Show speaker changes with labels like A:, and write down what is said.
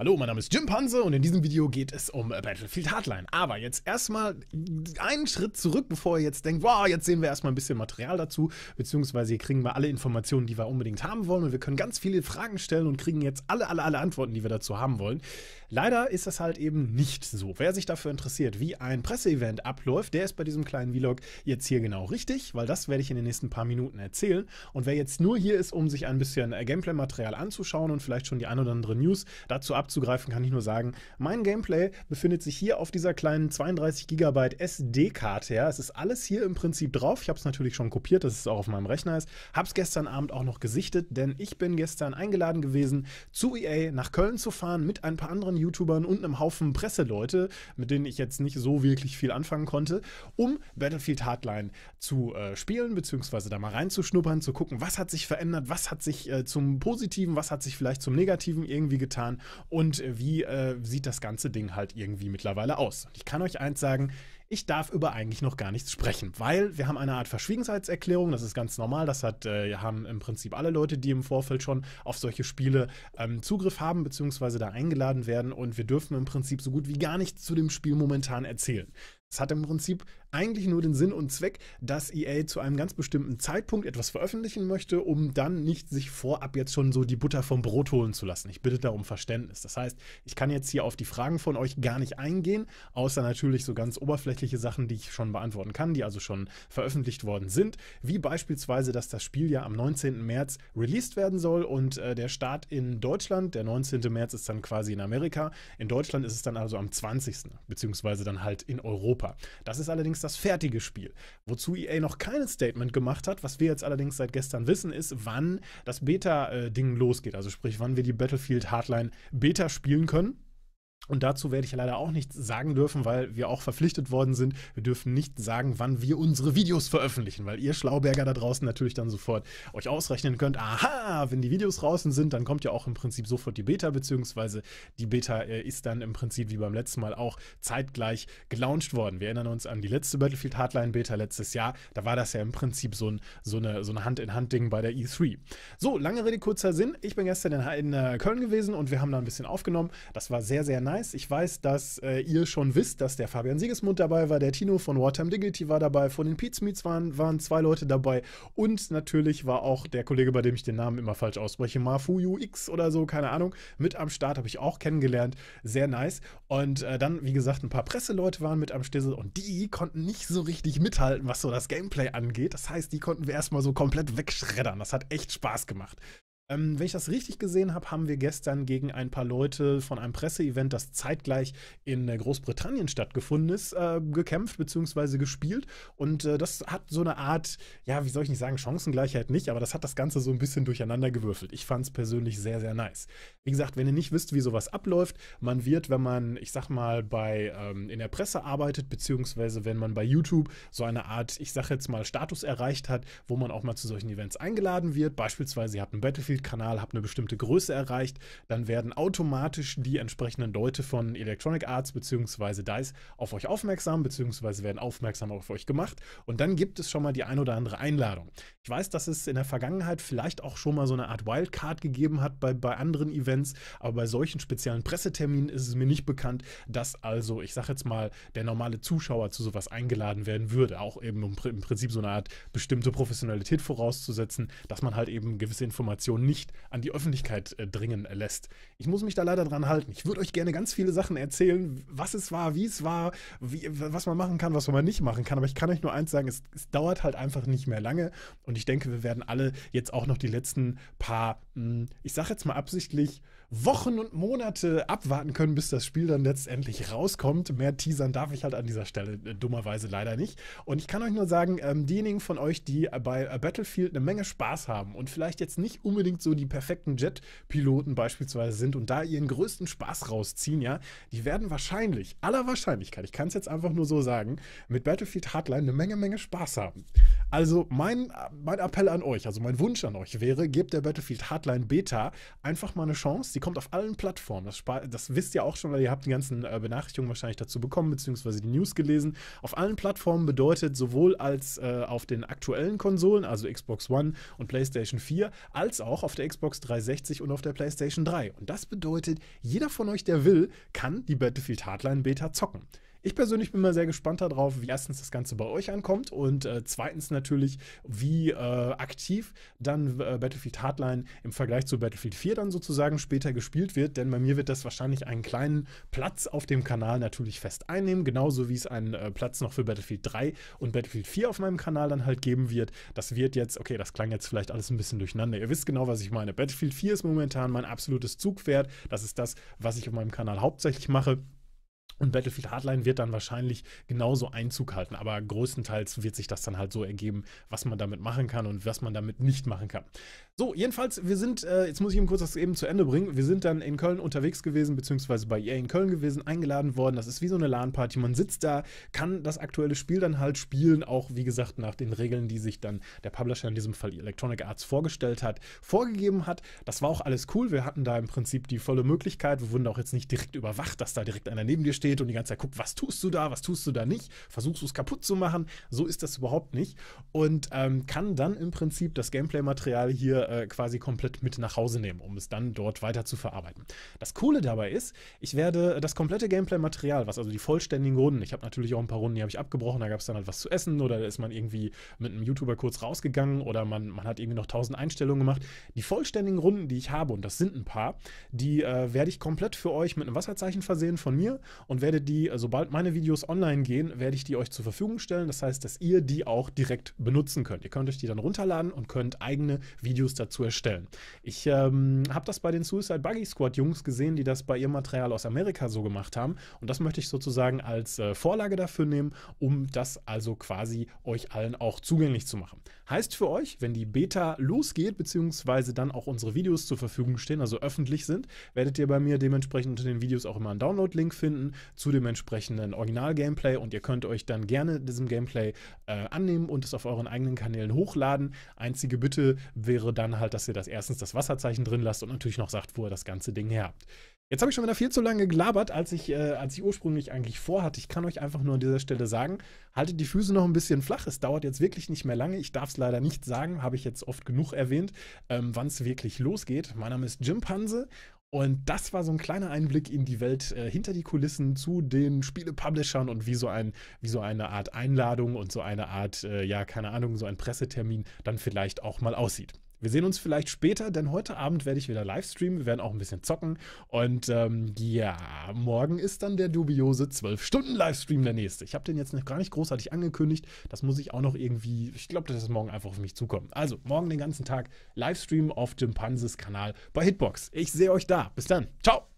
A: Hallo, mein Name ist Jim Panzer und in diesem Video geht es um äh, Battlefield Hardline. Aber jetzt erstmal einen Schritt zurück, bevor ihr jetzt denkt, wow, jetzt sehen wir erstmal ein bisschen Material dazu, beziehungsweise hier kriegen wir alle Informationen, die wir unbedingt haben wollen und wir können ganz viele Fragen stellen und kriegen jetzt alle, alle, alle Antworten, die wir dazu haben wollen. Leider ist das halt eben nicht so. Wer sich dafür interessiert, wie ein Presseevent abläuft, der ist bei diesem kleinen Vlog jetzt hier genau richtig, weil das werde ich in den nächsten paar Minuten erzählen. Und wer jetzt nur hier ist, um sich ein bisschen äh, Gameplay-Material anzuschauen und vielleicht schon die ein oder andere News dazu abzuhalten, abzugreifen, kann ich nur sagen, mein Gameplay befindet sich hier auf dieser kleinen 32 GB SD-Karte. Ja. Es ist alles hier im Prinzip drauf. Ich habe es natürlich schon kopiert, dass es auch auf meinem Rechner ist. Habe es gestern Abend auch noch gesichtet, denn ich bin gestern eingeladen gewesen, zu EA nach Köln zu fahren mit ein paar anderen YouTubern und einem Haufen Presseleute, mit denen ich jetzt nicht so wirklich viel anfangen konnte, um Battlefield Hardline zu äh, spielen, beziehungsweise da mal reinzuschnuppern, zu gucken, was hat sich verändert, was hat sich äh, zum Positiven, was hat sich vielleicht zum Negativen irgendwie getan. Und und äh, wie äh, sieht das ganze Ding halt irgendwie mittlerweile aus. Und ich kann euch eins sagen, ich darf über eigentlich noch gar nichts sprechen, weil wir haben eine Art Verschwiegenheitserklärung. Das ist ganz normal. Das hat, äh, haben im Prinzip alle Leute, die im Vorfeld schon auf solche Spiele ähm, Zugriff haben, beziehungsweise da eingeladen werden. Und wir dürfen im Prinzip so gut wie gar nichts zu dem Spiel momentan erzählen. Es hat im Prinzip eigentlich nur den Sinn und Zweck, dass EA zu einem ganz bestimmten Zeitpunkt etwas veröffentlichen möchte, um dann nicht sich vorab jetzt schon so die Butter vom Brot holen zu lassen. Ich bitte darum Verständnis. Das heißt, ich kann jetzt hier auf die Fragen von euch gar nicht eingehen, außer natürlich so ganz oberflächlich oberflächliche Sachen, die ich schon beantworten kann, die also schon veröffentlicht worden sind, wie beispielsweise, dass das Spiel ja am 19. März released werden soll und äh, der Start in Deutschland, der 19. März ist dann quasi in Amerika, in Deutschland ist es dann also am 20. beziehungsweise dann halt in Europa. Das ist allerdings das fertige Spiel, wozu EA noch kein Statement gemacht hat. Was wir jetzt allerdings seit gestern wissen, ist, wann das Beta-Ding äh, losgeht, also sprich, wann wir die Battlefield Hardline Beta spielen können. Und dazu werde ich leider auch nichts sagen dürfen, weil wir auch verpflichtet worden sind. Wir dürfen nicht sagen, wann wir unsere Videos veröffentlichen, weil ihr Schlauberger da draußen natürlich dann sofort euch ausrechnen könnt. Aha, wenn die Videos draußen sind, dann kommt ja auch im Prinzip sofort die Beta, beziehungsweise die Beta äh, ist dann im Prinzip wie beim letzten Mal auch zeitgleich gelauncht worden. Wir erinnern uns an die letzte Battlefield Hardline Beta letztes Jahr. Da war das ja im Prinzip so ein, so eine, so ein Hand-in-Hand-Ding bei der E3. So, lange Rede, kurzer Sinn. Ich bin gestern in, in äh, Köln gewesen und wir haben da ein bisschen aufgenommen. Das war sehr, sehr nice nice. Ich weiß, dass äh, ihr schon wisst, dass der Fabian Siegesmund dabei war, der Tino von Wartime Dignity war dabei, von den Pete's Meets waren, waren zwei Leute dabei und natürlich war auch der Kollege, bei dem ich den Namen immer falsch ausspreche, Mafuyu X oder so, keine Ahnung, mit am Start, habe ich auch kennengelernt. Sehr nice. Und äh, dann, wie gesagt, ein paar Presseleute waren mit am Stissel und die konnten nicht so richtig mithalten, was so das Gameplay angeht. Das heißt, die konnten wir erstmal so komplett wegschreddern. Das hat echt Spaß gemacht. Ähm, wenn ich das richtig gesehen habe, haben wir gestern gegen ein paar Leute von einem Presseevent, das zeitgleich in äh, Großbritannien stattgefunden ist, äh, gekämpft bzw. gespielt. Und äh, das hat so eine Art, ja, wie soll ich nicht sagen, Chancengleichheit nicht, aber das hat das Ganze so ein bisschen durcheinander gewürfelt. Ich fand es persönlich sehr, sehr nice. Wie gesagt, wenn ihr nicht wisst, wie sowas abläuft, man wird, wenn man, ich sag mal, bei ähm, in der Presse arbeitet, beziehungsweise wenn man bei YouTube so eine Art, ich sag jetzt mal, Status erreicht hat, wo man auch mal zu solchen Events eingeladen wird. Beispielsweise, ihr habt ein Battlefield Bildkanal habe eine bestimmte Größe erreicht, dann werden automatisch die entsprechenden Leute von Electronic Arts bzw. DICE auf euch aufmerksam bzw. werden aufmerksam auf euch gemacht und dann gibt es schon mal die ein oder andere Einladung. Ich weiß, dass es in der Vergangenheit vielleicht auch schon mal so eine Art Wildcard gegeben hat bei, bei anderen Events, aber bei solchen speziellen Presseterminen ist es mir nicht bekannt, dass also, ich sage jetzt mal, der normale Zuschauer zu sowas eingeladen werden würde, auch eben um im Prinzip so eine Art bestimmte Professionalität vorauszusetzen, dass man halt eben gewisse Informationen nicht an die Öffentlichkeit äh, dringen äh, lässt. Ich muss mich da leider dran halten. Ich würde euch gerne ganz viele Sachen erzählen, was es war, wie es war, wie, was man machen kann, was man nicht machen kann. Aber ich kann euch nur eins sagen, es, es dauert halt einfach nicht mehr lange. Und ich denke, wir werden alle jetzt auch noch die letzten paar, hm, ich sage jetzt mal absichtlich, Wochen und Monate abwarten können, bis das Spiel dann letztendlich rauskommt. Mehr teasern darf ich halt an dieser Stelle äh, dummerweise leider nicht. Und ich kann euch nur sagen, ähm, diejenigen von euch, die bei äh, Battlefield eine Menge Spaß haben und vielleicht jetzt nicht unbedingt so die perfekten Jet-Piloten beispielsweise sind und da ihren größten Spaß rausziehen, ja, die werden wahrscheinlich, aller Wahrscheinlichkeit, ich kann es jetzt einfach nur so sagen, mit Battlefield Hardline eine Menge, Menge Spaß haben. Also mein, äh, mein Appell an euch, also mein Wunsch an euch wäre, gebt der Battlefield Hardline Beta einfach mal eine Chance. die die kommt auf allen Plattformen. Das, das wisst ihr auch schon, weil ihr habt die ganzen äh, Benachrichtigungen wahrscheinlich dazu bekommen, beziehungsweise die News gelesen. Auf allen Plattformen bedeutet sowohl als äh, auf den aktuellen Konsolen, also Xbox One und PlayStation 4, als auch auf der Xbox 360 und auf der PlayStation 3. Und das bedeutet, jeder von euch, der will, kann die Battlefield Hardline Beta zocken. Ich persönlich bin mal sehr gespannt darauf, wie erstens das Ganze bei euch ankommt und äh, zweitens natürlich, wie äh, aktiv dann äh, Battlefield Hardline im Vergleich zu Battlefield 4 dann sozusagen später gespielt wird, denn bei mir wird das wahrscheinlich einen kleinen Platz auf dem Kanal natürlich fest einnehmen, genauso wie es einen äh, Platz noch für Battlefield 3 und Battlefield 4 auf meinem Kanal dann halt geben wird. Das wird jetzt, okay, das klang jetzt vielleicht alles ein bisschen durcheinander. Ihr wisst genau, was ich meine. Battlefield 4 ist momentan mein absolutes Zugpferd. Das ist das, was ich auf meinem Kanal hauptsächlich mache. Und Battlefield Hardline wird dann wahrscheinlich genauso Einzug halten. Aber größtenteils wird sich das dann halt so ergeben, was man damit machen kann und was man damit nicht machen kann. So, jedenfalls, wir sind, äh, jetzt muss ich eben kurz das eben zu Ende bringen. Wir sind dann in Köln unterwegs gewesen, beziehungsweise bei EA in Köln gewesen, eingeladen worden. Das ist wie so eine LAN-Party. Man sitzt da, kann das aktuelle Spiel dann halt spielen, auch wie gesagt nach den Regeln, die sich dann der Publisher, in diesem Fall Electronic Arts, vorgestellt hat, vorgegeben hat. Das war auch alles cool. Wir hatten da im Prinzip die volle Möglichkeit. Wir wurden auch jetzt nicht direkt überwacht, dass da direkt einer neben dir steht steht und die ganze Zeit guckt, was tust du da, was tust du da nicht, versuchst du es kaputt zu machen. So ist das überhaupt nicht. Und ähm, kann dann im Prinzip das Gameplay-Material hier äh, quasi komplett mit nach Hause nehmen, um es dann dort weiter zu verarbeiten. Das Coole dabei ist, ich werde das komplette Gameplay-Material, was also die vollständigen Runden, ich habe natürlich auch ein paar Runden, die habe ich abgebrochen, da gab es dann halt was zu essen oder da ist man irgendwie mit einem YouTuber kurz rausgegangen oder man, man hat irgendwie noch tausend Einstellungen gemacht. Die vollständigen Runden, die ich habe, und das sind ein paar, die äh, werde ich komplett für euch mit einem Wasserzeichen versehen von mir und und werde die, also sobald meine Videos online gehen, werde ich die euch zur Verfügung stellen. Das heißt, dass ihr die auch direkt benutzen könnt. Ihr könnt euch die dann runterladen und könnt eigene Videos dazu erstellen. Ich ähm, habe das bei den Suicide Buggy Squad Jungs gesehen, die das bei ihrem Material aus Amerika so gemacht haben. Und das möchte ich sozusagen als äh, Vorlage dafür nehmen, um das also quasi euch allen auch zugänglich zu machen. Heißt für euch, wenn die Beta losgeht, beziehungsweise dann auch unsere Videos zur Verfügung stehen, also öffentlich sind, werdet ihr bei mir dementsprechend unter den Videos auch immer einen Download-Link finden zu dem entsprechenden Original-Gameplay und ihr könnt euch dann gerne diesem Gameplay äh, annehmen und es auf euren eigenen Kanälen hochladen. Einzige Bitte wäre dann halt, dass ihr das erstens das Wasserzeichen drin lasst und natürlich noch sagt, wo ihr das ganze Ding her habt. Jetzt habe ich schon wieder viel zu lange gelabert, als ich, äh, als ich ursprünglich eigentlich vorhatte. Ich kann euch einfach nur an dieser Stelle sagen, haltet die Füße noch ein bisschen flach. Es dauert jetzt wirklich nicht mehr lange. Ich darf es leider nicht sagen, habe ich jetzt oft genug erwähnt, ähm, wann es wirklich losgeht. Mein Name ist Jim Panse und das war so ein kleiner Einblick in die Welt äh, hinter die Kulissen zu den Spiele-Publishern und wie so, ein, wie so eine Art Einladung und so eine Art, äh, ja, keine Ahnung, so ein Pressetermin dann vielleicht auch mal aussieht. Wir sehen uns vielleicht später, denn heute Abend werde ich wieder Livestreamen. Wir werden auch ein bisschen zocken. Und ähm, ja, morgen ist dann der dubiose 12-Stunden-Livestream der nächste. Ich habe den jetzt noch gar nicht großartig angekündigt. Das muss ich auch noch irgendwie, ich glaube, das ist morgen einfach auf mich zukommen. Also, morgen den ganzen Tag Livestream auf dem Pansis-Kanal bei Hitbox. Ich sehe euch da. Bis dann. Ciao.